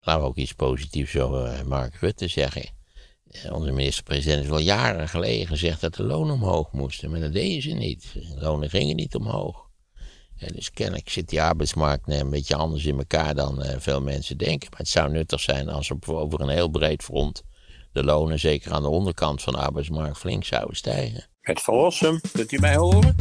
Laten we ook iets positiefs over eh, Mark Rutte zeggen. Eh, onze minister-president is al jaren geleden gezegd dat de lonen omhoog moesten, maar dat deden ze niet. De lonen gingen niet omhoog. En dus kennelijk zit die arbeidsmarkt eh, een beetje anders in elkaar dan veel mensen denken. Maar het zou nuttig zijn als op, over een heel breed front de lonen, zeker aan de onderkant van de arbeidsmarkt, flink zouden stijgen. Het verlossen, kunt u mij horen?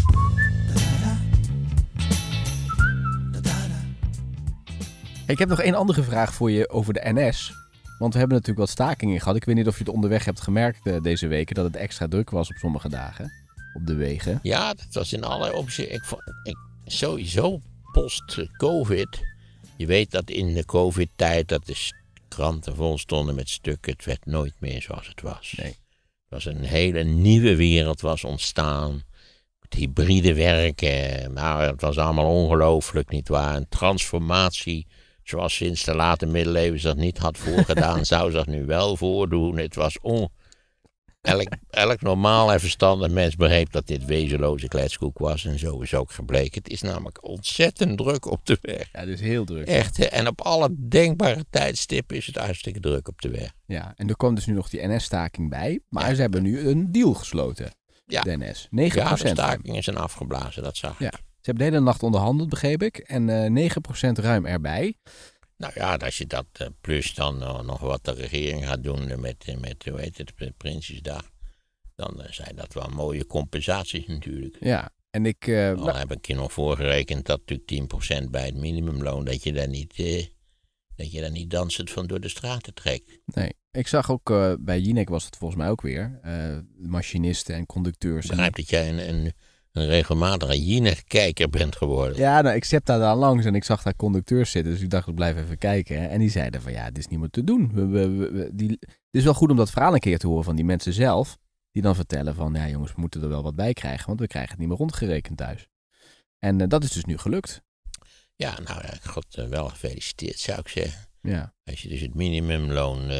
Ik heb nog één andere vraag voor je over de NS. Want we hebben natuurlijk wat stakingen gehad. Ik weet niet of je het onderweg hebt gemerkt eh, deze weken dat het extra druk was op sommige dagen. Op de wegen. Ja, dat was in allerlei opzichten. Ik, ik, sowieso post-COVID. Je weet dat in de COVID-tijd dat de kranten vol stonden met stukken. Het werd nooit meer zoals het was. Nee. Het was een hele nieuwe wereld was ontstaan. Het hybride werken. Nou, het was allemaal ongelooflijk, nietwaar? Een transformatie Zoals sinds de late middeleeuwen zich niet had voorgedaan, zou zich nu wel voordoen. Het was on... Elk, elk normaal en verstandig mens begreep dat dit wezenloze kletskoek was. En zo is ook gebleken. Het is namelijk ontzettend druk op de weg. Ja, het is heel druk. Echt, en op alle denkbare tijdstippen is het hartstikke druk op de weg. Ja, en er komt dus nu nog die NS-staking bij. Maar ze hebben nu een deal gesloten. Ja. De NS. 9 ja, de staking is een afgeblazen, dat zag ik hebben de hele nacht onderhandeld, begreep ik. En eh, 9% ruim erbij. Nou ja, als je dat eh, plus dan eh, nog wat de regering gaat doen met, met hoe heet het, Prinsjesdag. Dan zijn dat wel mooie compensaties natuurlijk. Ja, en ik... Uh, nou, heb ik je nog voorgerekend dat natuurlijk 10% bij het minimumloon, dat je daar niet... dat je daar niet dansend van door de straten trekt. Nee, ik zag ook bij Jinek was het volgens mij ook weer. machinisten en conducteurs. Ik begrijp en... dat jij een, een een regelmatige Jinek-kijker bent geworden. Ja, nou, ik zet daar dan langs en ik zag daar conducteurs zitten. Dus ik dacht, ik blijf even kijken. Hè. En die zeiden van, ja, dit is niet meer te doen. We, die... Het is wel goed om dat verhaal een keer te horen van die mensen zelf. Die dan vertellen van, ja jongens, we moeten er wel wat bij krijgen. Want we krijgen het niet meer rondgerekend thuis. En eh, dat is dus nu gelukt. Ja, nou, ja, God, eh, wel gefeliciteerd zou ik zeggen. Ja. Als je dus het minimumloon eh,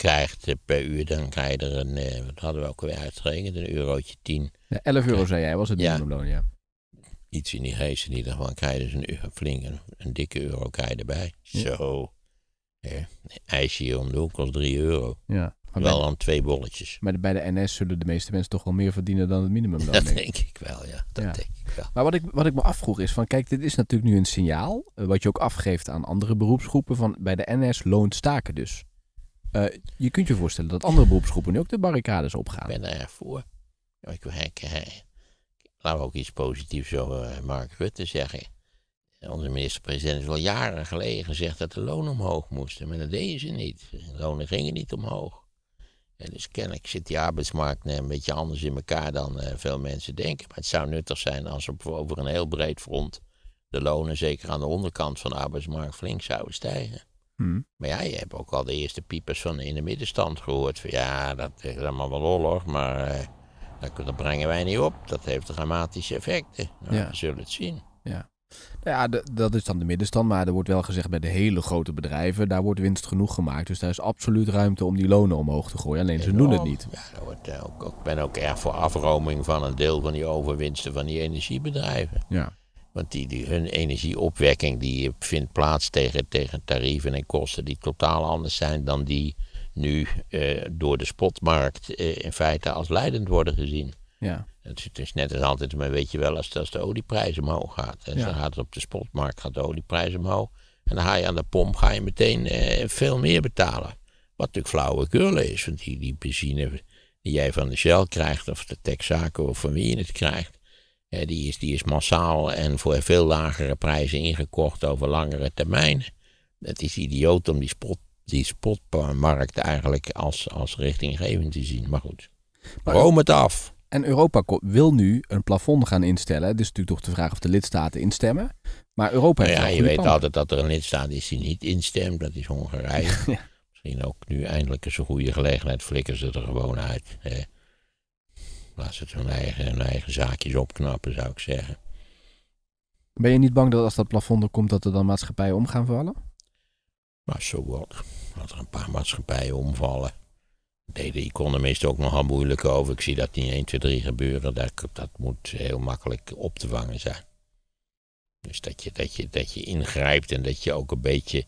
krijgt eh, per uur, dan krijg je er een, eh, wat hadden we ook weer uitgerekend, een eurotje 10. Ja, 11 euro zei jij, was het minimumloon, ja. Iets in die geest in ieder geval, krijg je dus een, een flinke, een dikke euro krijg je erbij. Zo. Ja. Ijsje om de hoek kost 3 euro. Ja. wel aan twee bolletjes. Maar bij de NS zullen de meeste mensen toch wel meer verdienen dan het minimumloon. Dat denk ik, wel, ja. Dat ja. denk ik wel. Maar wat ik, wat ik me afvroeg is van, kijk, dit is natuurlijk nu een signaal... Eh, wat je ook afgeeft aan andere beroepsgroepen... van bij de NS loont staken dus. Eh, je kunt je voorstellen dat andere beroepsgroepen nu ook de barricades opgaan. Ik ben er voor. Ik, ik, ik, laten we ook iets positiefs over eh, Mark Rutte zeggen. Onze minister-president is al jaren geleden gezegd dat de lonen omhoog moesten. Maar dat deden ze niet. De lonen gingen niet omhoog. En dus kennelijk zit die arbeidsmarkt een beetje anders in elkaar dan eh, veel mensen denken. Maar het zou nuttig zijn als we over een heel breed front de lonen, zeker aan de onderkant van de arbeidsmarkt, flink zouden stijgen. Hmm. Maar ja, je hebt ook al de eerste piepers van in de middenstand gehoord. Van, ja, dat is allemaal wel oorlog, maar eh, dat, brengen wij niet op. Dat heeft dramatische effecten. Nou, ja. We zullen het zien. Ja. Nou ja, dat is dan de middenstand. Maar er wordt wel gezegd bij de hele grote bedrijven, daar wordt winst genoeg gemaakt. Dus daar is absoluut ruimte om die lonen omhoog te gooien. Alleen ze doen het niet. Ja, eh, ook, ik ben ook erg voor afroming van een deel van die overwinsten van die energiebedrijven. Ja. Want die, die, hun energieopwekking die vindt plaats tegen, tegen tarieven en kosten die totaal anders zijn dan die nu eh, door de spotmarkt eh, in feite als leidend worden gezien. Ja. Het is, is net als altijd, maar weet je wel, als, als de olieprijs omhoog gaat. en Dan gaat het op de spotmarkt, gaat de olieprijs omhoog. En dan ga je aan de pomp, ga je meteen eh, veel meer betalen. Wat natuurlijk flauwekul is, want die, die benzine die jij van de Shell krijgt, of de Texaco, of van wie je het krijgt, die, is, die is massaal en voor veel lagere prijzen ingekocht over langere termijn. Het is idioot om die, spot, die spotmarkt eigenlijk als, als richtinggevend te zien. Maar goed, room het af. En Europa wil nu een plafond gaan instellen. Dus natuurlijk toch de vraag of de lidstaten instemmen. Maar Europa heeft. Nou ja, je weet altijd dat er een lidstaat is die niet instemt. Dat is Hongarije. Misschien ook nu eindelijk eens een goede gelegenheid. Flikken ze er gewoon uit. Laat ze hun eigen, hun eigen zaakjes opknappen, zou ik zeggen. Ben je niet bang dat als dat plafond er komt, dat er dan maatschappijen om gaan vallen? Maar zo wordt. Dat er een paar maatschappijen omvallen. Deden de meestal ook nogal moeilijk over. Ik zie dat niet 1, 2, 3 gebeuren. Dat, dat moet heel makkelijk op te vangen zijn. Dus dat je, dat, je, dat je ingrijpt en dat je ook een beetje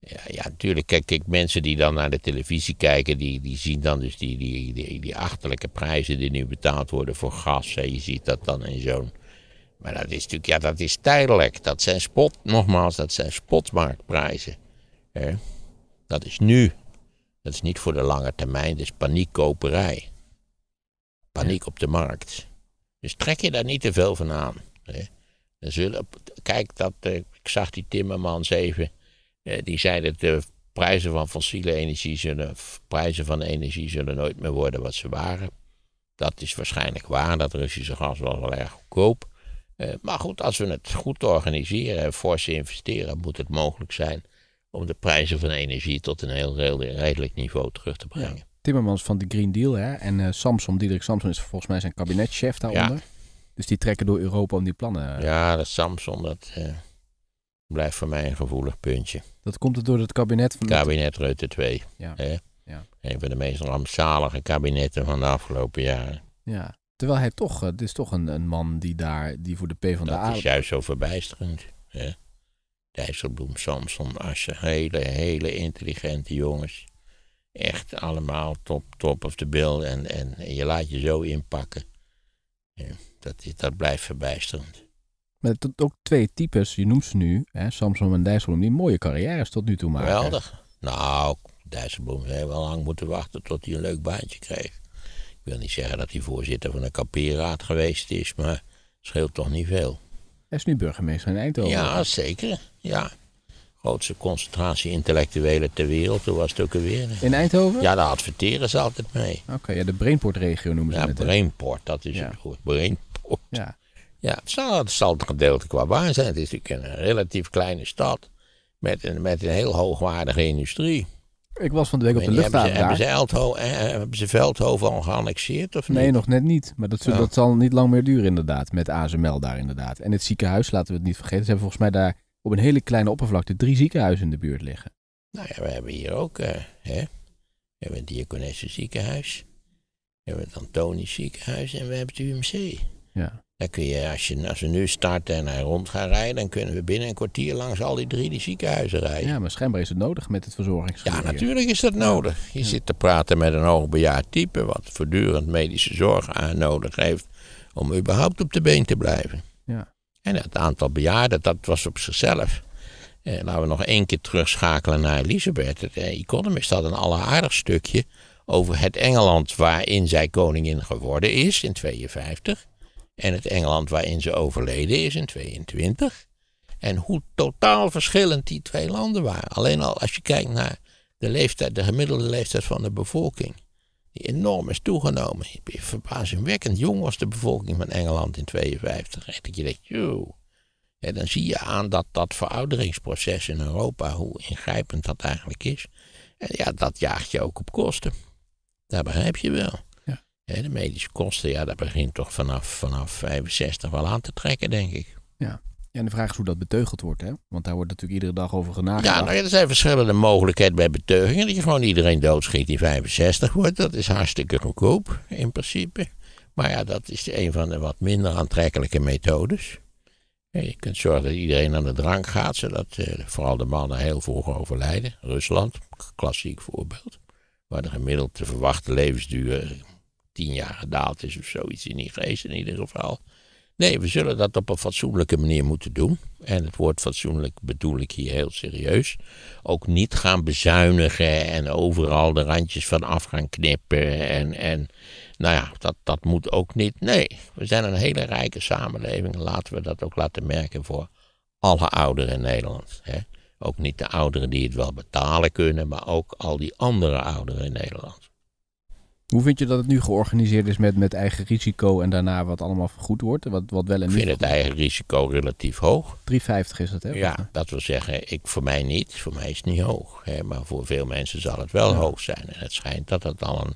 ja, ja, natuurlijk. Kijk, mensen die dan naar de televisie kijken, die, die zien dan dus die, die, die, achterlijke prijzen die nu betaald worden voor gas. Hè. Je ziet dat dan in zo'n. Maar dat is natuurlijk, ja, dat is tijdelijk. Dat zijn spot, nogmaals, dat zijn spotmarktprijzen. Hè. Dat is nu. Dat is niet voor de lange termijn. Dat is paniekkoperij. Paniek op de markt. Dus trek je daar niet te veel van aan. Hè. Dan zullen, kijk, dat, eh, ik zag die Timmermans even eh, die zeiden dat de prijzen van fossiele energie zullen, prijzen van energie zullen nooit meer worden wat ze waren. Dat is waarschijnlijk waar, dat Russische gas was wel erg goedkoop. Eh, maar goed, als we het goed organiseren en fors investeren, moet het mogelijk zijn om de prijzen van energie tot een heel, redelijk niveau terug te brengen. Timmermans van de Green Deal hè? en uh, Samson, Diederik Samson is volgens mij zijn kabinetchef daaronder. Ja. Dus die trekken door Europa om die plannen. Ja, dat Samson, dat blijft voor mij een gevoelig puntje. Dat komt het door het kabinet van... Kabinet Rutte 2. Ja. Hè? ja. Een van de meest rampzalige kabinetten van de afgelopen jaren. Ja, terwijl hij toch... Eh, het is toch een, een man die daar... Die voor de P van de A... Dat is juist zo verbijsterend. Hè? Dijsselbloem, Samson, Asje. Hele, hele intelligente jongens. Echt allemaal top, top of the bill. En, en, je laat je zo inpakken. Ja, dat, dat blijft verbijsterend. Met ook twee types, je noemt ze nu, hè, Samson en Dijsselbloem, die mooie carrières tot nu toe maken. Geweldig. Nou, Dijsselbloem heeft wel lang moeten wachten tot hij een leuk baantje kreeg. Ik wil niet zeggen dat hij voorzitter van de kapierraad geweest is, maar scheelt toch niet veel. Hij is nu burgemeester in Eindhoven. Ja, zeker. Ja. Grootste concentratie intellectuelen ter wereld, toen was het ook weer. In Eindhoven? Ja, daar adverteren ze altijd mee. Oké, ja, de Brainport-regio noemen ze ja, het. Ja, Brainport, dat is het goed. Brainport. Ja. Ja, het zal, het gedeelte qua waar zijn. Het is natuurlijk een relatief kleine stad met een, met een heel hoogwaardige industrie. Ik was van de week op de luchthaven. Hebben ze, eh, eh, hebben, ze ze Veldhoven al geannexeerd? Of niet? Nee, nog net niet. Maar oh. dat, zal niet lang meer duren, inderdaad. Met ASML daar, inderdaad. En het ziekenhuis, laten we het niet vergeten. Ze hebben volgens mij daar op een hele kleine oppervlakte drie ziekenhuizen in de buurt liggen. Nou ja, we hebben hier ook. Uh, hè? We hebben het Diakonesse ziekenhuis. We hebben het Antonie ziekenhuis. En we hebben het UMC. Ja. Dan kun je, als, je, als we nu starten en hij rond gaan rijden, dan kunnen we binnen een kwartier langs al die drie die ziekenhuizen rijden. Ja, maar schijnbaar is het nodig met het verzorgingsgebied. Ja, natuurlijk is dat nodig. Je zit te praten met een hoogbejaard type, wat voortdurend medische zorg aan nodig heeft om überhaupt op de been te blijven. Ja. En het aantal bejaarden, dat was op zichzelf. Eh, laten we nog één keer terugschakelen naar Elisabeth. Het eh, Economist had een alleraardig stukje over het Engeland waarin zij koningin geworden is in 52 en het Engeland waarin ze overleden is in 22. En hoe totaal verschillend die twee landen waren. Alleen al als je kijkt naar de leeftijd, de gemiddelde leeftijd van de bevolking. Die enorm is toegenomen. Verbazingwekkend jong was de bevolking van Engeland in 52. En dat je denkt, En dan zie je aan dat dat verouderingsproces in Europa, hoe ingrijpend dat eigenlijk is. En ja, dat jaagt je ook op kosten. Dat begrijp je wel de medische kosten, ja, dat begint toch vanaf, vanaf 65 wel aan te trekken, denk ik. Ja. En de vraag is hoe dat beteugeld wordt, hè? Want daar wordt natuurlijk iedere dag over genagedacht. Ja, nou er zijn verschillende mogelijkheden bij beteugingen. Dat je gewoon iedereen doodschiet die 65 wordt. Dat is hartstikke goedkoop, in principe. Maar ja, dat is een van de wat minder aantrekkelijke methodes. Je kunt zorgen dat iedereen aan de drank gaat, zodat eh, vooral de mannen heel vroeg overlijden. Rusland, klassiek voorbeeld. Waar de gemiddeld te verwachte levensduur tien jaar gedaald is of zoiets in die geest in ieder geval. Nee, we zullen dat op een fatsoenlijke manier moeten doen. En het woord fatsoenlijk bedoel ik hier heel serieus. Ook niet gaan bezuinigen en overal de randjes van af gaan knippen. En, en nou ja, dat, dat moet ook niet. Nee, we zijn een hele rijke samenleving. Laten we dat ook laten merken voor alle ouderen in Nederland. Hè? Ook niet de ouderen die het wel betalen kunnen, maar ook al die andere ouderen in Nederland. Hoe vind je dat het nu georganiseerd is met, met eigen risico en daarna wat allemaal vergoed wordt? Wat, wat wel en ik vind het eigen risico relatief hoog. 3,50 is dat, hè? Ja, dat wil zeggen, ik, voor mij niet. Voor mij is het niet hoog. Hè, maar voor veel mensen zal het wel hoog zijn. En het schijnt dat dat al een,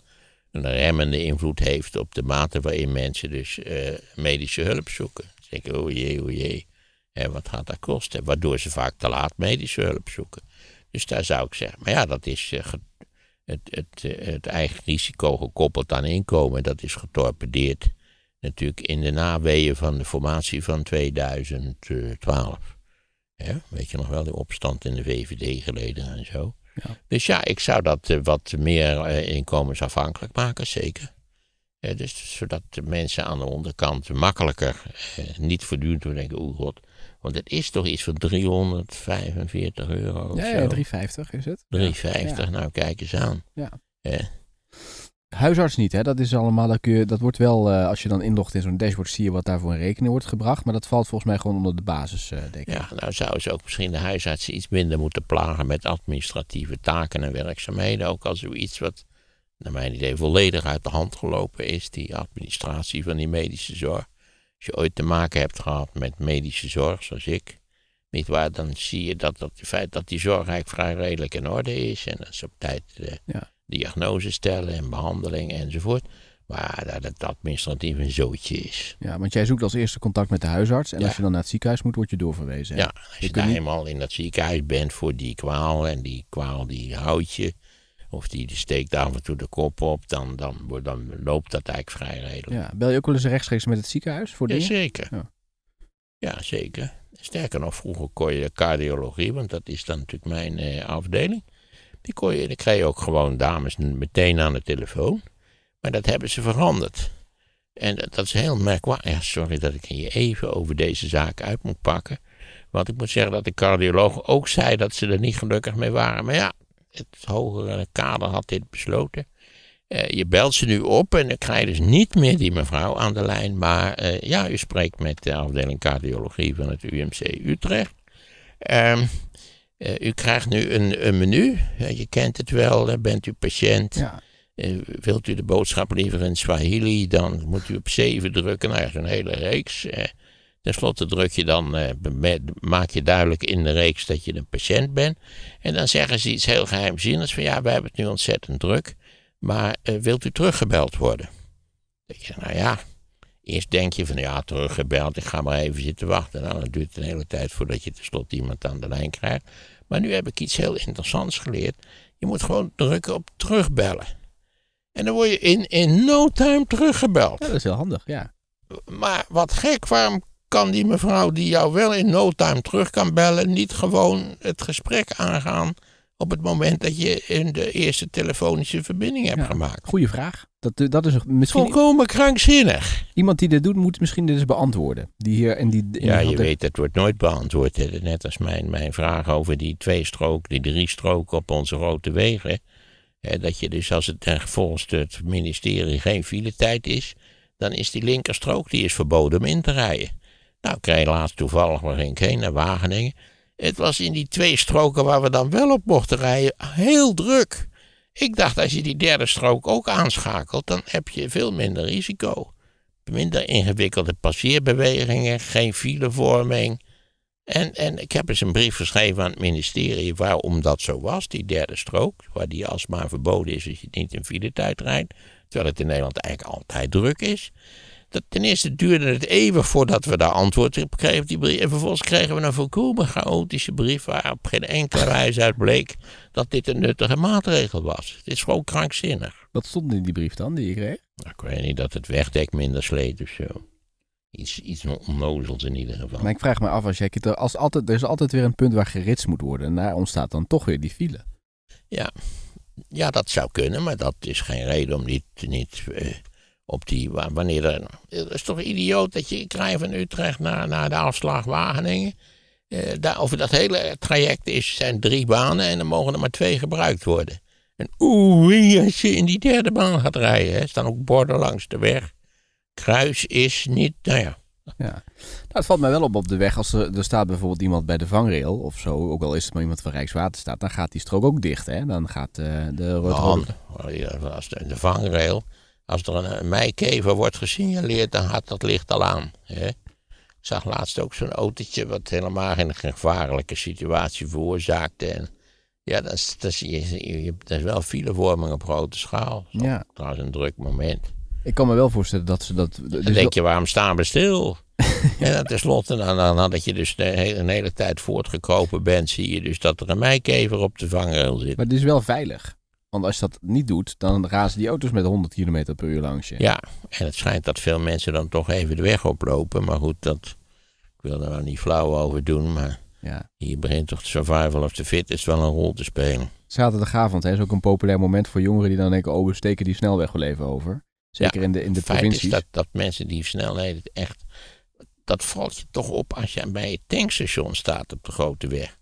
een remmende invloed heeft op de mate waarin mensen dus eh, medische hulp zoeken. Zeker, o jee, o jee. En wat gaat dat kosten? Waardoor ze vaak te laat medische hulp zoeken. Dus daar zou ik zeggen, maar ja, dat is eh, het, het, eh, het eigen risico gekoppeld aan inkomen, dat is getorpedeerd natuurlijk in de naweeën van de formatie van 2012. weet je nog wel, de opstand in de VVD geleden en zo. Ja. Dus ja, ik zou dat eh, wat meer eh, inkomensafhankelijk maken, zeker. dus zodat de mensen aan de onderkant makkelijker niet voortdurend denken: oh god, want het is toch iets van 345 euro. Ja, ja 350 is het. 350, nou kijk eens aan. Ja. Eh. Huisarts niet, hè? Dat is allemaal. Dat, kun je, dat wordt wel, eh, als je dan inlogt in zo'n dashboard, zie je wat daarvoor in rekening wordt gebracht. Maar dat valt volgens mij gewoon onder de basis, eh, denk ik. Ja, nou zouden ze ook misschien de huisartsen iets minder moeten plagen met administratieve taken en werkzaamheden. Ook als zoiets wat, naar mijn idee, volledig uit de hand gelopen is, die administratie van die medische zorg. Als je ooit te maken hebt gehad met medische zorg, zoals ik, niet waar, dan zie je dat, dat, feit dat die zorg eigenlijk vrij redelijk in orde is. En dat ze op tijd de eh, ja. diagnose stellen en behandeling enzovoort. Maar dat het administratief een zootje is. Ja, want jij zoekt als eerste contact met de huisarts. En als je dan naar het ziekenhuis moet, word je doorverwezen. Ja, als je, daar helemaal in dat ziekenhuis bent voor die kwaal. En die kwaal die houdt je. Of die, steekt af en toe de kop op. Dan, dan, loopt dat eigenlijk vrij redelijk. Ja, bel je ook wel eens rechtstreeks met het ziekenhuis voor dingen? zeker. Ja. ja, zeker. Sterker nog, vroeger kon je de cardiologie, want dat is dan natuurlijk mijn eh, afdeling. Die kon je, dan kreeg je ook gewoon dames meteen aan de telefoon. Maar dat hebben ze veranderd. En dat, is heel merkwaardig. Ja, sorry dat ik je even over deze zaak uit moet pakken. Want ik moet zeggen dat de cardioloog ook zei dat ze er niet gelukkig mee waren. Maar ja, het hogere kader had dit besloten. Eh, je belt ze nu op en dan krijg je dus niet meer die mevrouw aan de lijn. Maar eh, ja, u spreekt met de afdeling cardiologie van het UMC Utrecht. Ehm, eh, u krijgt nu een, een menu. je kent het wel, bent u patiënt. Ja. wilt u de boodschap liever in Swahili, dan moet u op 7 drukken. Eigenlijk nou een hele reeks. Ten slotte druk je dan, eh, maak je duidelijk in de reeks dat je een patiënt bent. En dan zeggen ze iets heel geheimzinnigs van ja, wij hebben het nu ontzettend druk, maar eh, wilt u teruggebeld worden? Dan denk je, nou ja, eerst denk je van ja, teruggebeld, ik ga maar even zitten wachten. Nou, dan duurt duurt een hele tijd voordat je tenslotte iemand aan de lijn krijgt. Maar nu heb ik iets heel interessants geleerd. Je moet gewoon drukken op terugbellen. En dan word je in, in no time teruggebeld. dat is heel handig, ja. Maar wat gek, waarom kan die mevrouw die jou wel in no time terug kan bellen, niet gewoon het gesprek aangaan op het moment dat je in de eerste telefonische verbinding hebt gemaakt? Goeie vraag. Dat, eh, dat is misschien... Volkomen krankzinnig. Iemand die dit doet, moet misschien dit eens beantwoorden. Die hier, en die, ja, je weet, het wordt nooit beantwoord. Hè. Net als mijn, mijn vraag over die twee-strook, die drie-strook op onze grote wegen. Hè, dat je dus als het volgens het ministerie geen file tijd is, dan is die linkerstrook die is verboden om in te rijden. Nou, ik kreeg laatst toevallig, maar geen naar Wageningen. Het was in die twee stroken waar we dan wel op mochten rijden heel druk. Ik dacht, als je die derde strook ook aanschakelt, dan heb je veel minder risico. Minder ingewikkelde passeerbewegingen, geen filevorming. En, en ik heb eens een brief geschreven aan het ministerie waarom dat zo was, die derde strook, waar die alsmaar verboden is als je niet in file tijd rijdt, terwijl het in Nederland eigenlijk altijd druk is dat ten eerste duurde het even voordat we daar antwoord op kregen die brief. En vervolgens kregen we een volkomen chaotische brief waar op geen enkele wijze uit bleek dat dit een nuttige maatregel was. Het is gewoon krankzinnig. Wat stond in die brief dan die je kreeg? Nou, ik weet niet dat het wegdek minder sleet of zo. Iets, iets onnozels in ieder geval. Maar ik vraag me af, als jij, als altijd, er is altijd weer een punt waar gerits moet worden. En daar ontstaat dan toch weer die file. Ja, ja dat zou kunnen, maar dat is geen reden om niet, niet eh, op die, wanneer er, is toch idioot dat je ik rij van Utrecht naar, naar de afslag Wageningen. Eh, daar, over dat hele traject is, zijn drie banen en er mogen er maar twee gebruikt worden. En oeh, als je in die derde baan gaat rijden, hè, staan ook borden langs de weg. Kruis is niet, nou ja. Ja, nou, het valt mij wel op op de weg als er, er staat bijvoorbeeld iemand bij de vangrail of zo, ook al is het maar iemand van Rijkswaterstaat, dan gaat die strook ook dicht, hè? Dan gaat uh, de nou, Ja, Als de, de vangrail, als er een, mijkever wordt gesignaleerd, dan gaat dat licht al aan. Hè? Ik zag laatst ook zo'n autootje wat helemaal geen gevaarlijke situatie veroorzaakte. En ja, dat is, dat, is, je, wel filevorming op grote schaal. Zo, was Trouwens, een druk moment. Ik kan me wel voorstellen dat ze dat. Dus dan denk je, waarom staan we stil? ja. En tenslotte, dan, dan, dan je dus de hele, een hele tijd voortgekropen bent, zie je dus dat er een meikever op de vangrail zit. Maar het is wel veilig. Want als je dat niet doet, dan razen die auto's met 100 km per uur langs je. Ja, en het schijnt dat veel mensen dan toch even de weg oplopen. Maar goed, dat, ik wil daar nou niet flauw over doen. Maar ja. hier begint toch de survival of the is wel een rol te spelen. Zaterdagavond hè, is ook een populair moment voor jongeren die dan denken... oh, we steken die snelweg wel even over. Zeker in de, in de provincies. is dat, dat mensen die snelheden echt... dat valt je toch op als je bij het tankstation staat op de grote weg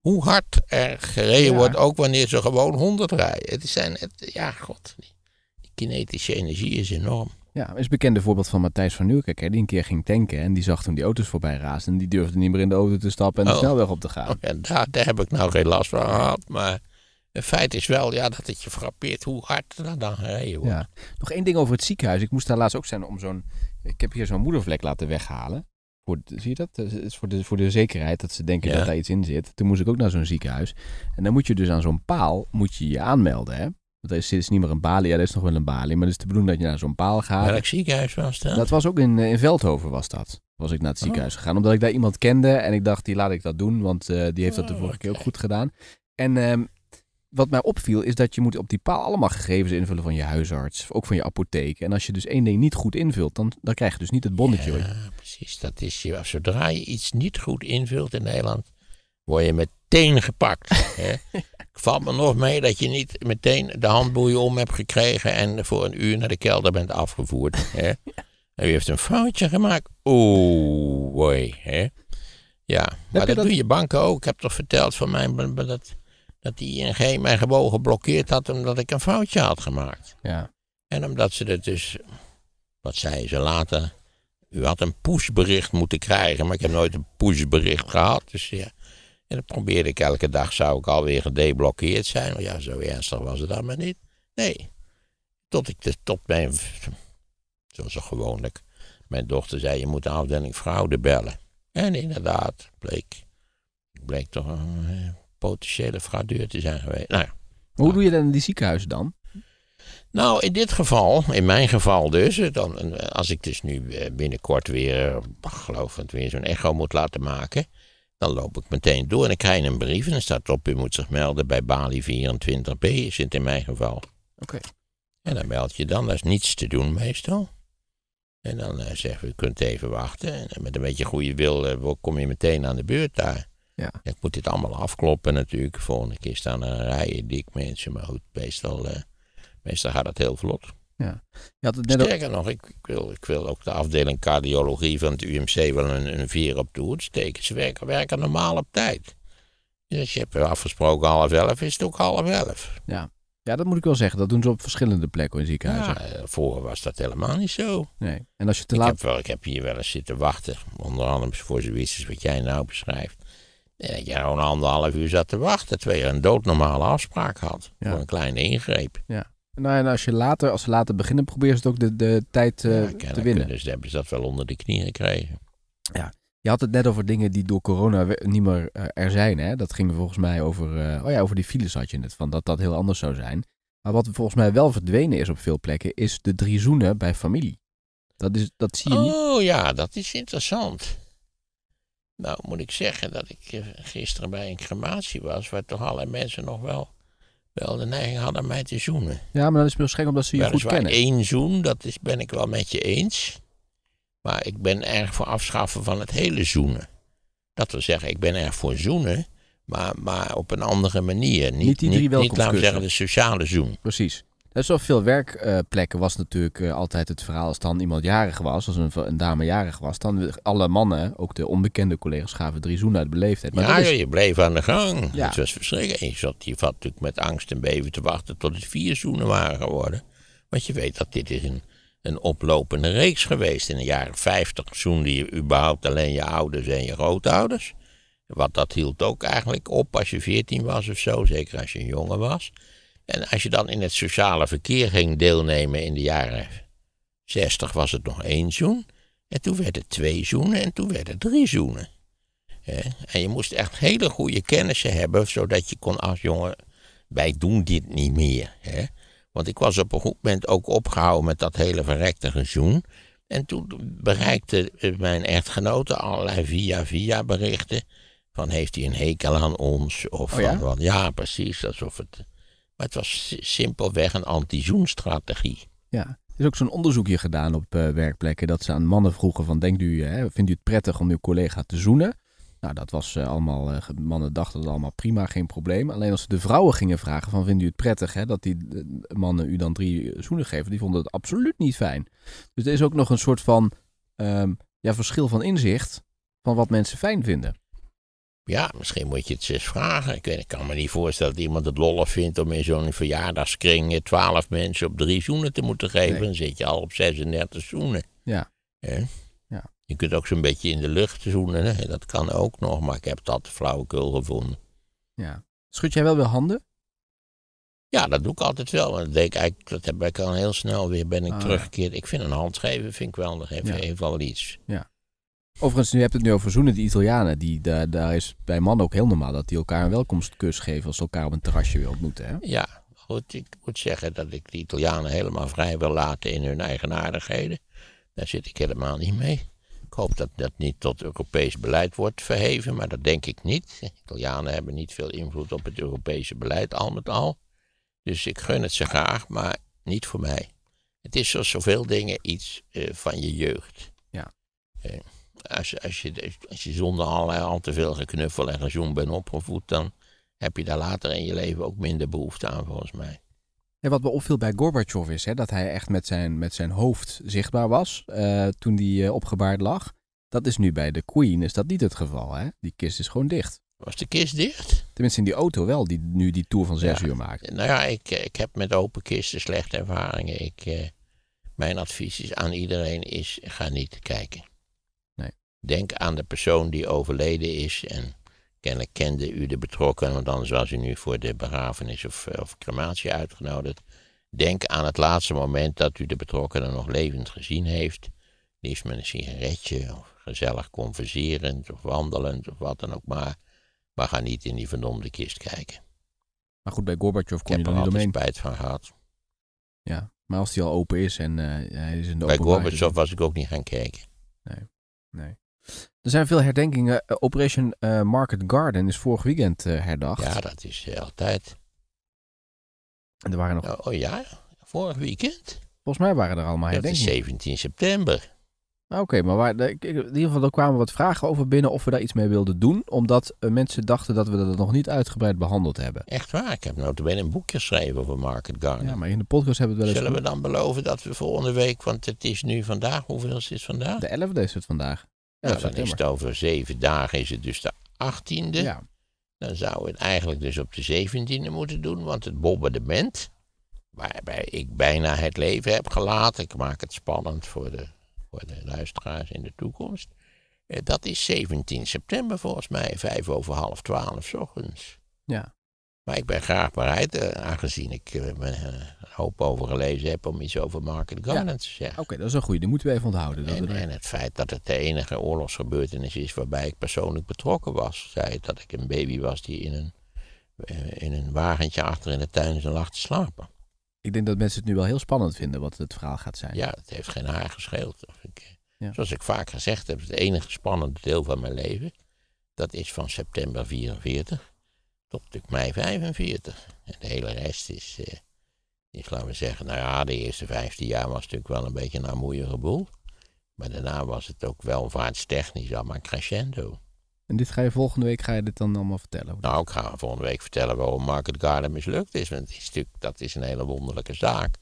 hoe hard er gereden wordt, ook wanneer ze gewoon 100 rijden. Het zijn, het, ja, god, die, die kinetische energie is enorm. Ja, is bekende voorbeeld van Matthijs van Nieuwkerk, hè, die een keer ging tanken en die zag toen die auto's voorbij raasden en die durfde niet meer in de auto te stappen en de oh. snelweg op te gaan. Oh, ja, daar, heb ik nou geen last van gehad, maar het feit is wel ja, dat het je frappeert hoe hard er dan gereden wordt. Ja. Nog één ding over het ziekenhuis. Ik moest daar laatst ook zijn om zo'n... Ik heb hier zo'n moedervlek laten weghalen zie je dat? is voor de, voor de zekerheid dat ze denken dat daar iets in zit. Toen moest ik ook naar zo'n ziekenhuis. En dan moet je dus aan zo'n paal moet je, je aanmelden, hè? Want is, is niet meer een balie. Ja, er is nog wel een balie. Maar het is te bedoelen dat je naar zo'n paal gaat. Welk ziekenhuis was dat? Dat was ook in, eh, in Veldhoven, was dat. Was ik naar het oh. ziekenhuis gegaan. Omdat ik daar iemand kende. En ik dacht, die laat ik dat doen. Want eh, die heeft dat de oh, vorige keer ook goed gedaan. En um, wat mij opviel is dat je moet op die paal allemaal gegevens invullen van je huisarts, ook van je apotheek. En als je dus één ding niet goed invult, dan, dan krijg je dus niet het bonnetje. Ja, precies. Dat is, zodra je iets niet goed invult in Nederland, word je meteen gepakt. hè? Valt me nog mee dat je niet meteen de handboeien om hebt gekregen en voor een uur naar de kelder bent afgevoerd. Hè? En u heeft een foutje gemaakt. Oeh, hè? Ja, maar dat, doe je banken ook. Ik heb toch verteld van mijn dat dat die ING mij gewoon geblokkeerd had omdat ik een foutje had gemaakt. Ja. En omdat ze dat dus, wat zeiden ze later, u had een pushbericht moeten krijgen, maar ik heb nooit een pushbericht gehad. Dus ja, en dat probeerde ik elke dag, zou ik alweer gedeblokkeerd zijn. ja, zo ernstig was het dan maar niet. Nee, tot ik de top mijn, zoals gewoonlijk, mijn dochter zei, je moet de afdeling fraude bellen. En inderdaad, bleek, bleek toch eh, potentiële fraudeur te zijn geweest. Nou Hoe doe je dan in die ziekenhuizen dan? Nou, in dit geval, in mijn geval dus, eh, dan, eh, als ik dus nu eh, binnenkort weer, geloof weer zo'n echo moet laten maken, dan loop ik meteen door en ik krijg een brief en dan staat op, u moet zich melden bij Bali 24B, is het in mijn geval. Oké. En dan meld je dan, dat is niets te doen meestal. En dan zeggen we, u kunt even wachten. En met een beetje goede wil kom je meteen aan de beurt daar. Ja. Ik moet dit allemaal afkloppen natuurlijk. Volgende keer staan er rijen dik mensen. Maar goed, meestal, eh, meestal gaat het heel vlot. Ja. Je net Sterker nog, ik, ik, wil, ik wil ook de afdeling cardiologie van het UMC wel een, vier op hoed steken. Ze werken, werken normaal op tijd. Dus je hebt afgesproken half elf, is het ook half elf. Ja. ja, dat moet ik wel zeggen. Dat doen ze op verschillende plekken in ziekenhuizen. Ja, eh, vroeger was dat helemaal niet zo. Nee. En als je te ik laat... Heb wel, ik heb hier wel eens zitten wachten. Onder andere voor zoiets wat jij nou beschrijft. En dat je gewoon anderhalf uur zat te wachten, terwijl je een doodnormale afspraak had. Voor een kleine ingreep. Ja. Nou, en als, je later, als ze later beginnen, proberen ze ook de, de tijd eh, te winnen. Dus hebben ze dat wel onder de knieën gekregen. Ja. Je had het net over dingen die door corona niet meer eh, er zijn. Hè? Dat ging volgens mij over, eh, oh ja, over die files had je het, van dat dat heel anders zou zijn. Maar wat volgens mij wel verdwenen is op veel plekken, is de driezoenen bij familie. Dat, is, dat zie je oh, niet. Oh ja, dat is interessant. Nou, moet ik zeggen dat ik eh, gisteren bij een crematie was, waar toch allerlei mensen nog wel, wel de neiging hadden mij te zoenen. Ja, maar dat is misschien omdat ze je goed kennen. één zoen, dat is, ben ik wel met je eens. Maar ik ben erg voor afschaffen van het hele zoenen. Dat wil zeggen, ik ben erg voor zoenen, maar, maar op een andere manier. Niet, niet die drie niet, laten zeggen, de sociale zoen. Precies. Dat nou, is veel werkplekken was natuurlijk eh, altijd het verhaal. Als dan iemand jarig was, als een, dame jarig was, dan alle mannen, ook de onbekende collega's, gaven drie zoenen uit beleefdheid. Maar je bleef aan de gang. Ja. Het was verschrikkelijk. Je zat, je natuurlijk met angst en beven te wachten tot het vier zoenen waren geworden. Want je weet dat dit is een, een oplopende reeks geweest. In de jaren 50 zoende je überhaupt alleen je ouders en je grootouders. Want dat hield ook eigenlijk op als je veertien was of zo, zeker als je een jongen was. En als je dan in het sociale verkeer ging deelnemen in de jaren 60 was het nog één zoen. En toen werden het twee zoenen en toen werden het drie zoenen. En je moest echt hele goede kennissen hebben, zodat je kon als jongen, wij doen dit niet meer. Want ik was op een goed moment ook opgehouden met dat hele verrekte gezoen. En toen bereikte eh, mijn echtgenote allerlei via-via berichten. Van heeft hij een hekel aan ons? Of oh van wat? Ja, precies. Alsof het maar het was simpelweg een anti-zoenstrategie. Ja, er is ook zo'n onderzoekje gedaan op eh, werkplekken dat ze aan mannen vroegen van denkt u, hè, eh, vindt u het prettig om uw collega te zoenen? Nou, dat was eh, allemaal, mannen dachten dat allemaal prima, geen probleem. Alleen als ze de vrouwen gingen vragen van vindt u het prettig hè, dat die mannen u dan drie zoenen geven, die vonden het absoluut niet fijn. Dus er is ook nog een soort van ehm, ja, verschil van inzicht van wat mensen fijn vinden. Ja, misschien moet je het eens vragen. Ik, weet, ik kan me niet voorstellen dat iemand het lollig vindt om in zo'n verjaardagskring eh, twaalf mensen op drie zoenen te moeten geven. Dan zit je al op 36 zoenen. Ja. ja. Je kunt ook zo'n beetje in de lucht zoenen. Hè? Dat kan ook nog, maar ik heb dat flauwekul gevonden. Ja. Schud jij wel weer handen? Ja, dat doe ik altijd wel. Want dat, denk ik, eigenlijk, dat heb ik al heel snel weer ben ik ah, teruggekeerd. Ik vind een handgeven vind ik wel nog even, even wel iets. Ja. Overigens, je hebt het nu over zoenende Italianen. Die, daar, daar is bij mannen ook heel normaal dat die elkaar een welkomstkus geven als ze elkaar op een terrasje weer ontmoeten. Hè? Ja, goed. Ik moet zeggen dat ik de Italianen helemaal vrij wil laten in hun eigenaardigheden. Daar zit ik helemaal niet mee. Ik hoop dat dat niet tot Europees beleid wordt verheven, maar dat denk ik niet. Italianen hebben niet veel invloed op het Europese beleid, al met al. Dus ik gun het ze graag, maar niet voor mij. Het is zoals zoveel dingen iets eh, van je jeugd. Ja. Eh, als, als, je, als je zonder al te veel geknuffel en gezoend bent opgevoed, dan heb je daar later in je leven ook minder behoefte aan, volgens mij. En wat me opviel bij Gorbachev is hè, dat hij echt met zijn, met zijn hoofd zichtbaar was eh, toen hij eh, opgebaard lag. Dat is nu bij de Queen is dat niet het geval. Hè? Die kist is gewoon dicht. Was de kist dicht? Tenminste in die auto wel, die nu die tour van zes uur maakt. Nou ja, ik, eh, ik heb met open kisten slechte ervaringen. Ik, mijn advies is aan iedereen is ga niet kijken. Denk aan de persoon die overleden is en kennelijk kende u de betrokkenen, want anders was u nu voor de begrafenis of, eh, of crematie uitgenodigd. Denk aan het laatste moment dat u de betrokkenen nog levend gezien heeft, liefst met een sigaretje of gezellig converserend of wandelend of wat dan ook maar, maar ga niet in die verdomde kist kijken. Maar goed, bij Gorbachev kon je er niet omheen. Ik heb er spijt van gehad. Ja, maar als die al open is en eh, hij is in de Bij Gorbachev was ik ook niet gaan kijken. Nee, nee. Er zijn veel herdenkingen. Eh, Operation eh, Market Garden is vorig weekend eh, herdacht. Ja, dat is altijd. En er waren nog... Oh, oh ja, vorig weekend? Volgens mij waren er allemaal herdenkingen. Dat is 17 september. Ah, oké, maar waar, in ieder geval er kwamen wat vragen over binnen of we daar iets mee wilden doen. Omdat mensen dachten dat we dat nog niet uitgebreid behandeld hebben. Echt waar, ik heb nou een boekje geschreven over Market Garden. Ja, maar in de podcast hebben we het wel eens... Zullen we dan beloven dat we volgende week, want het is nu vandaag, hoeveel is het vandaag? De 11e is het vandaag. Nou, dan is het over zeven dagen is het dus de 18e. Ja. Dan zou het eigenlijk dus op de 17e moeten doen, want het bombardement, waarbij ik bijna het leven heb gelaten, ik maak het spannend voor de, voor de luisteraars in de toekomst, eh, dat is 17 september volgens mij, vijf over half twaalf s ochtends. Ja. Maar ik ben graag bereid, eh, aangezien ik een eh, eh, hoop over gelezen heb, om iets over market governance te zeggen. Oké, dat is een goede. Die moeten we even onthouden. Dat en, en, het feit dat het de enige oorlogsgebeurtenis is waarbij ik persoonlijk betrokken was. zei dat ik een baby was die in een, in een wagentje achter in de tuin lag te slapen. Ik denk dat mensen het nu wel heel spannend vinden wat het verhaal gaat zijn. Ja, het heeft geen haar gescheeld. Ik, Zoals ik vaak gezegd heb, het enige spannende deel van mijn leven, dat is van september 44 tot natuurlijk mei 45. En de hele rest is, eh, is, laten we zeggen, nou ja, de eerste 15 jaar was natuurlijk wel een beetje een moeilijke boel. Maar daarna was het ook wel welvaartstechnisch allemaal crescendo. En dit ga je volgende week ga je dit dan allemaal vertellen? Nou, ik ga volgende week vertellen waarom Market Garden mislukt is. Want is natuurlijk, dat is een hele wonderlijke zaak.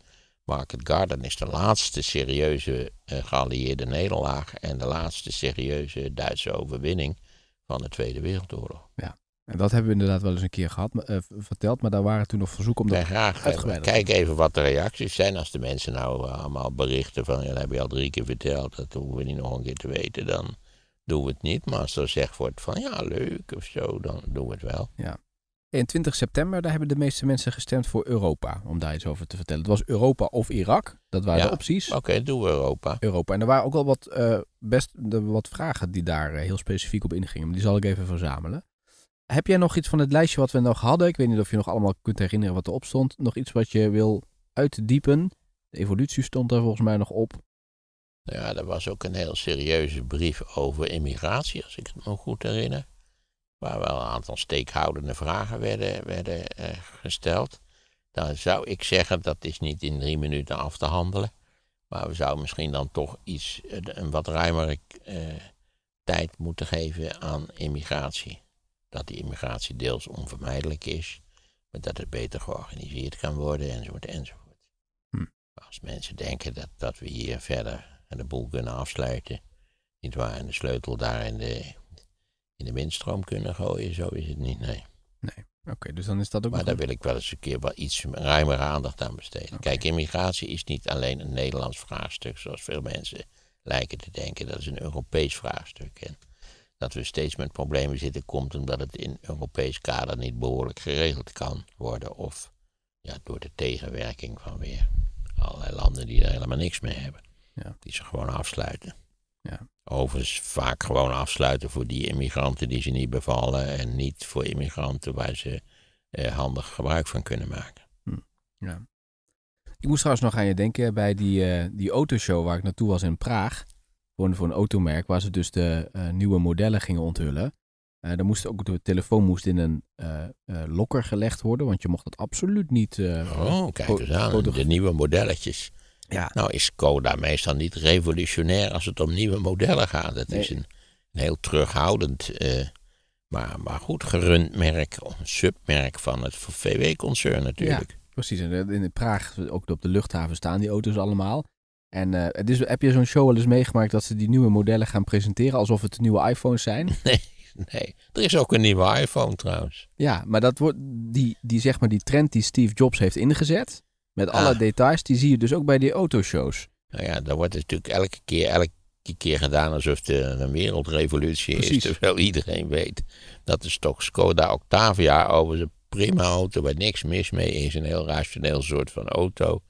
Market Garden is de laatste serieuze eh, geallieerde nederlaag en de laatste serieuze Duitse overwinning van de Tweede Wereldoorlog. Ja. En dat hebben we inderdaad wel eens een keer gehad, eh, verteld, maar daar waren toen nog verzoeken om dat graag, eh, uitgebreid Kijk even wat de reacties zijn. Als de mensen nou eh, allemaal berichten van, ja, dat heb je al drie keer verteld, dat hoeven we niet nog een keer te weten, dan doen we het niet. Maar als er zegt wordt van, ja, leuk of zo, dan doen we het wel. Ja. 20 september, daar hebben de meeste mensen gestemd voor Europa, om daar iets over te vertellen. Het was Europa of Irak, dat waren de opties. Oké, doen we Europa. Europa. En er waren ook wel wat, best, de, wat vragen die daar heel specifiek op ingingen, maar die zal ik even verzamelen. Heb jij nog iets van het lijstje wat we nog hadden? Ik weet niet of je nog allemaal kunt herinneren wat op stond. Nog iets wat je wil uitdiepen? De evolutie stond daar volgens mij nog op. Ja, er was ook een heel serieuze brief over immigratie, als ik het me goed herinner. Waar wel een aantal steekhoudende vragen werden, werden eh, gesteld. Dan zou ik zeggen, dat is niet in drie minuten af te handelen. Maar we zouden misschien dan toch iets, eh, een wat ruimere eh, tijd moeten geven aan immigratie dat die immigratie deels onvermijdelijk is, maar dat het beter georganiseerd kan worden, enzovoort, enzovoort. Hm. Als mensen denken dat, dat we hier verder de boel kunnen afsluiten, niet waar, en de sleutel daar in de, in de windstroom kunnen gooien, zo is het niet, nee. Nee. Oké, dus dan is dat ook. Maar daar wil ik wel eens een keer wat iets ruimere aandacht aan besteden. Kijk, immigratie is niet alleen een Nederlands vraagstuk, zoals veel mensen lijken te denken. Dat is een Europees vraagstuk. En dat we steeds met problemen zitten, komt omdat het in Europees kader niet behoorlijk geregeld kan worden. Of ja, door de tegenwerking van weer allerlei landen die er helemaal niks mee hebben. Ja. Die ze gewoon afsluiten. Ja. Overigens vaak gewoon afsluiten voor die immigranten die ze niet bevallen en niet voor immigranten waar ze eh, handig gebruik van kunnen maken. Hm. Ja. Ik moest trouwens nog aan je denken bij die, uh, die autoshow waar ik naartoe was in Praag voor, voor een automerk, waar ze dus de eh, nieuwe modellen gingen onthullen. Uh, dan moest ook de telefoon moest in een eh, lokker gelegd worden, want je mocht dat absoluut niet. oh, kijk eens aan, de nieuwe modelletjes. Ja. Nou is Coda meestal niet revolutionair als het om nieuwe modellen gaat. Het is een, een, heel terughoudend, maar, maar goed gerund merk, een submerk van het VW-concern natuurlijk. Ja. Precies, In in Praag, ook op de luchthaven staan die auto's allemaal. En eh, heb je zo'n show wel eens meegemaakt dat ze die nieuwe modellen gaan presenteren alsof het nieuwe iPhones zijn? Nee, nee. Er is ook een nieuwe iPhone trouwens. Ja, maar dat wordt die, die, zeg maar die trend die Steve Jobs heeft ingezet, met alle ah. details, die zie je dus ook bij die autoshows. Nou ja, dat wordt het natuurlijk elke keer, elke keer gedaan alsof het een wereldrevolutie is. Terwijl iedereen weet dat de stok Skoda Octavia over een prima auto waar niks mis mee is. Een heel rationeel soort van auto.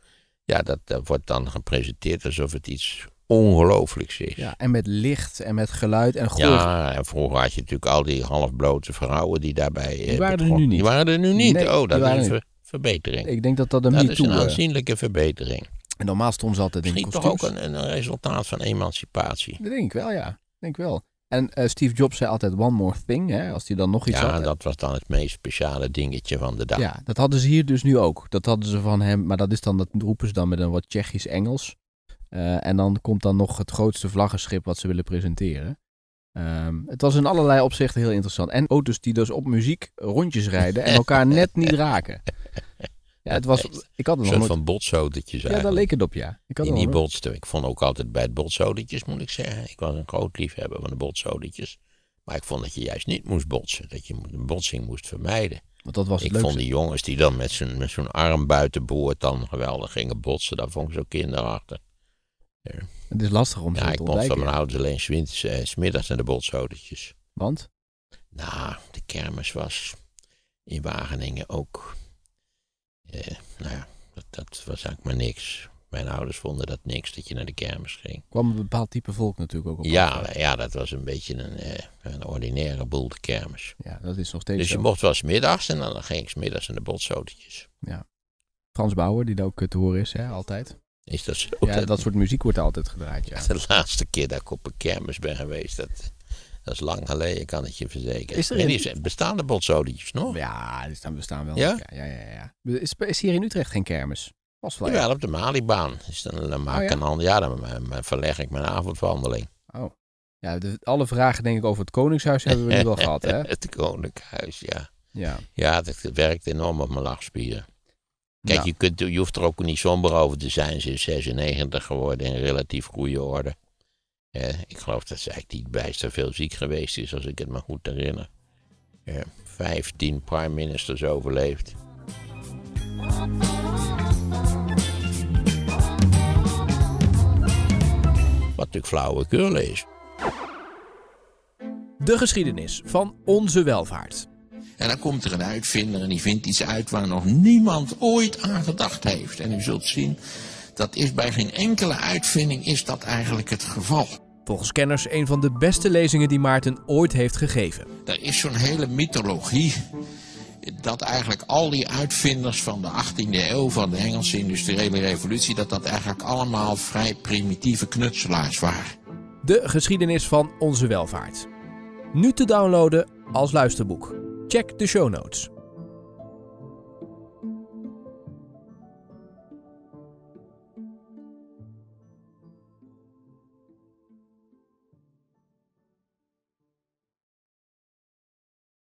Ja, dat, wordt dan gepresenteerd alsof het iets ongelooflijks is. Ja, en met licht en met geluid en gehoor. Ja, en vroeger had je natuurlijk al die halfblote vrouwen die daarbij... Eh, die waren er nu niet. Die waren er nu niet. oh, dat is een verbetering. Ik denk dat dat een Dat is een eh, aanzienlijke verbetering. En normaal stond ze altijd in kostuums. toch ook een, een, resultaat van emancipatie? denk ik wel, ja. Denk wel. En eh, Steve Jobs zei altijd one more thing, hè, als hij dan nog iets ja, had. Ja, dat was dan het meest speciale dingetje van de dag. Ja, dat hadden ze hier dus nu ook. Dat hadden ze van hem, maar dat is dan, dat roepen ze dan met een wat Tsjechisch Engels. Eh, en dan komt dan nog het grootste vlaggenschip wat ze willen presenteren. Ehm, het was in allerlei opzichten heel interessant. En auto's die dus op muziek rondjes rijden en elkaar net niet raken. Ja, het was, ik had het een soort nooit... van eigenlijk. Ja, daar leek het op, ja. Ik in die botsten. Ik vond ook altijd bij het botsautootjes, moet ik zeggen. Ik was een groot liefhebber van de botsautootjes. Maar ik vond dat je juist niet moest botsen. Dat je een botsing moest vermijden. Want dat was het ik vond die jongens die dan met zo'n, met arm buitenboord dan geweldig gingen botsen. Daar vond ik zo kinderachtig. Ja. Het is lastig om ja, te Ja, ik botste van mijn ouders alleen smiddags eh, smiddags naar de botsautootjes. Want? Nou, de kermis was in Wageningen ook eh, nou ja, dat, dat, was eigenlijk maar niks. Mijn ouders vonden dat niks, dat je naar de kermis ging. Kwam een bepaald type volk natuurlijk ook op. Ja, ja dat was een beetje een, eh, een ordinaire boel de kermis. Ja, dat is nog steeds Dus je mocht wel eens middags en dan ging ik s middags in de botsautootjes. Ja. Frans Bauer, die daar ook eh, te horen is, hè, altijd. Is dat zo? Ja, dat soort muziek wordt altijd gedraaid, ja. De laatste keer dat ik op een kermis ben geweest, dat, dat is lang geleden, kan ik je verzekeren. Is er bestaan de nog? Ja, die staan, bestaan wel. Ja? Ja, ja, ja, Is, is hier in Utrecht geen kermis? Pas wel. Ja, op de Malibaan. Is dan, maak ik oh, ja? ja, dan verleg ik mijn avondwandeling. Oh. Ja, alle vragen denk ik over het Koningshuis hebben we nu wel gehad, hè? Het Koningshuis, ja. Ja, ja dat, werkt enorm op mijn lachspieren. Kijk, nou. je, kunt, je hoeft er ook niet somber over te zijn. Ze is 96 geworden in relatief goede orde. Eh, ik geloof dat ze eigenlijk niet bijster veel ziek geweest is, als ik het me goed herinner. Eh, vijftien 15 prime ministers overleefd. Wat natuurlijk flauwekul is. De geschiedenis van onze welvaart. En dan komt er een uitvinder en die vindt iets uit waar nog niemand ooit aan gedacht heeft. En u zult zien, dat is bij geen enkele uitvinding is dat eigenlijk het geval. Volgens kenners een van de beste lezingen die Maarten ooit heeft gegeven. Er is zo'n hele mythologie dat eigenlijk al die uitvinders van de 18e eeuw, van de Engelse industriële revolutie, dat dat eigenlijk allemaal vrij primitieve knutselaars waren. De geschiedenis van onze welvaart. Nu te downloaden als luisterboek. Check de show notes.